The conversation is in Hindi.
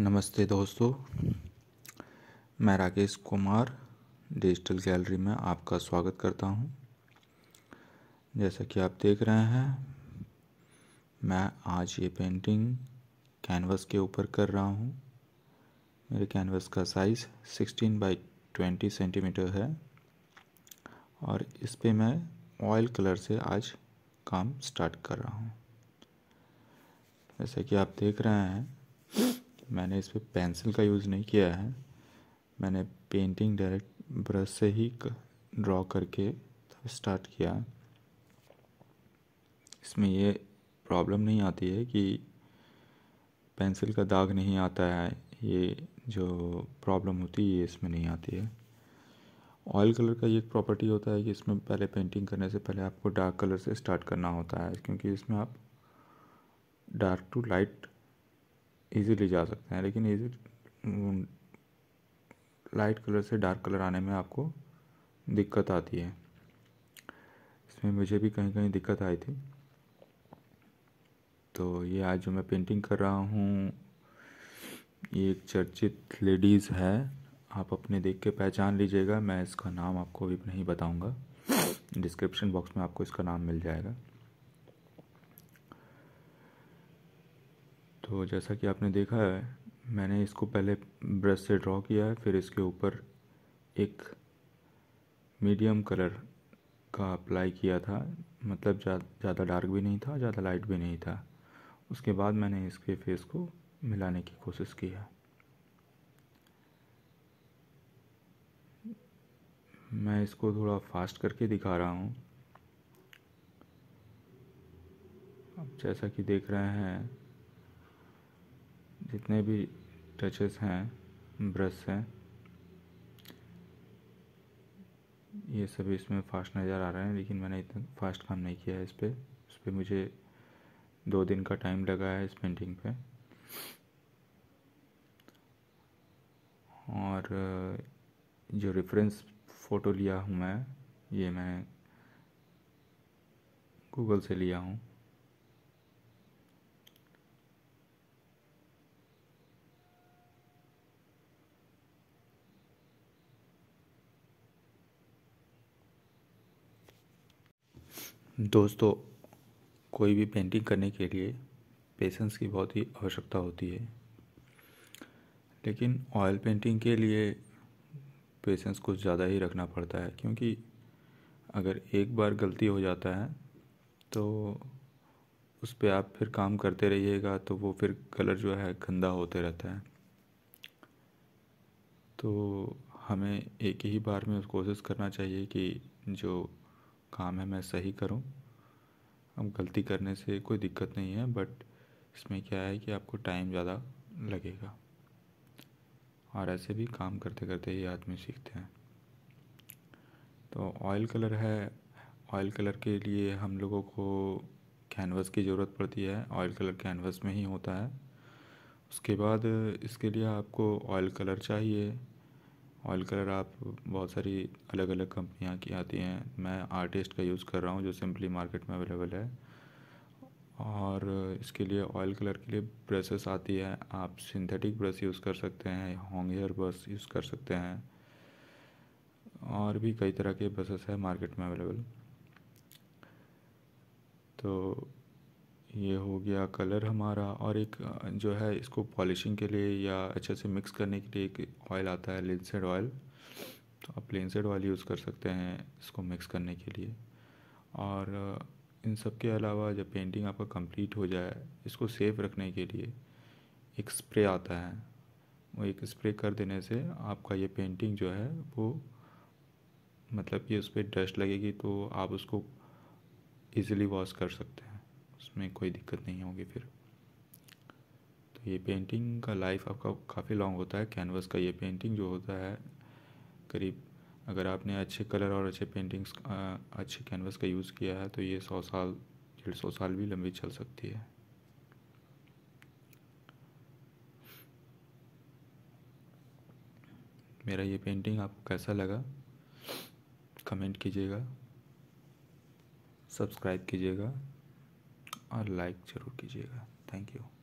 नमस्ते दोस्तों मैं राकेश कुमार डिजिटल गैलरी में आपका स्वागत करता हूं। जैसा कि आप देख रहे हैं मैं आज ये पेंटिंग कैनवस के ऊपर कर रहा हूं। मेरे कैनवस का साइज़ 16 बाई 20 सेंटीमीटर है और इस पे मैं ऑयल कलर से आज काम स्टार्ट कर रहा हूं। जैसा कि आप देख रहे हैं मैंने इस पर पेंसिल का यूज़ नहीं किया है मैंने पेंटिंग डायरेक्ट ब्रश से ही ड्रॉ करके स्टार्ट किया इसमें ये प्रॉब्लम नहीं आती है कि पेंसिल का दाग नहीं आता है ये जो प्रॉब्लम होती है ये इसमें नहीं आती है ऑयल कलर का ये एक प्रॉपर्टी होता है कि इसमें पहले पेंटिंग करने से पहले आपको डार्क कलर से स्टार्ट करना होता है क्योंकि इसमें आप डार्क टू लाइट ईजीली जा सकते हैं लेकिन लाइट कलर से डार्क कलर आने में आपको दिक्कत आती है इसमें मुझे भी कहीं कहीं दिक्कत आई थी तो ये आज जो मैं पेंटिंग कर रहा हूँ ये एक चर्चित लेडीज़ है आप अपने देख के पहचान लीजिएगा मैं इसका नाम आपको अभी नहीं बताऊंगा डिस्क्रिप्शन बॉक्स में आपको इसका नाम मिल जाएगा तो जैसा कि आपने देखा है मैंने इसको पहले ब्रश से ड्रॉ किया है फिर इसके ऊपर एक मीडियम कलर का अप्लाई किया था मतलब ज़्यादा डार्क भी नहीं था ज़्यादा लाइट भी नहीं था उसके बाद मैंने इसके फेस को मिलाने की कोशिश की है मैं इसको थोड़ा फास्ट करके दिखा रहा हूँ अब जैसा कि देख रहे हैं जितने भी टचेस हैं ब्रश हैं ये सभी इसमें फास्ट नज़र आ रहे हैं लेकिन मैंने इतना फास्ट काम नहीं किया है इस पर इस पर मुझे दो दिन का टाइम लगा है इस पेंटिंग पे और जो रेफरेंस फ़ोटो लिया हूँ मैं ये मैं गूगल से लिया हूँ दोस्तों कोई भी पेंटिंग करने के लिए पेशेंस की बहुत ही आवश्यकता होती है लेकिन ऑयल पेंटिंग के लिए पेशेंस कुछ ज़्यादा ही रखना पड़ता है क्योंकि अगर एक बार गलती हो जाता है तो उस पर आप फिर काम करते रहिएगा तो वो फिर कलर जो है गंदा होते रहता है तो हमें एक ही बार में कोशिश करना चाहिए कि जो काम है मैं सही करूँ अब गलती करने से कोई दिक्कत नहीं है बट इसमें क्या है कि आपको टाइम ज़्यादा लगेगा और ऐसे भी काम करते करते ही आदमी सीखते हैं तो ऑयल कलर है ऑयल कलर के लिए हम लोगों को कैनवस की ज़रूरत पड़ती है ऑयल कलर कैनवस में ही होता है उसके बाद इसके लिए आपको ऑयल कलर चाहिए ऑयल कलर आप बहुत सारी अलग अलग कंपनियाँ की आती हैं मैं आर्टिस्ट का यूज़ कर रहा हूँ जो सिंपली मार्केट में अवेलेबल है और इसके लिए ऑयल कलर के लिए ब्रशेस आती है आप सिंथेटिक ब्रश यूज़ कर सकते हैं हॉन्ग हेयर ब्रश यूज़ कर सकते हैं और भी कई तरह के ब्रशेस हैं मार्केट में अवेलेबल तो ये हो गया कलर हमारा और एक जो है इसको पॉलिशिंग के लिए या अच्छे से मिक्स करने के लिए एक ऑयल आता है लिंसेड ऑयल तो आप लिंसेड ऑयल यूज़ कर सकते हैं इसको मिक्स करने के लिए और इन सब के अलावा जब पेंटिंग आपका कंप्लीट हो जाए इसको सेफ रखने के लिए एक स्प्रे आता है वो एक स्प्रे कर देने से आपका ये पेंटिंग जो है वो मतलब कि उस पर डस्ट लगेगी तो आप उसको ईज़िली वॉश कर सकते हैं उसमें कोई दिक्कत नहीं होगी फिर तो ये पेंटिंग का लाइफ आपका काफ़ी लॉन्ग होता है कैनवस का ये पेंटिंग जो होता है करीब अगर आपने अच्छे कलर और अच्छे पेंटिंग्स अच्छे कैनवस का यूज़ किया है तो ये सौ साल डेढ़ सौ साल भी लंबी चल सकती है मेरा ये पेंटिंग आपको कैसा लगा कमेंट कीजिएगा सब्सक्राइब कीजिएगा और लाइक ज़रूर कीजिएगा थैंक यू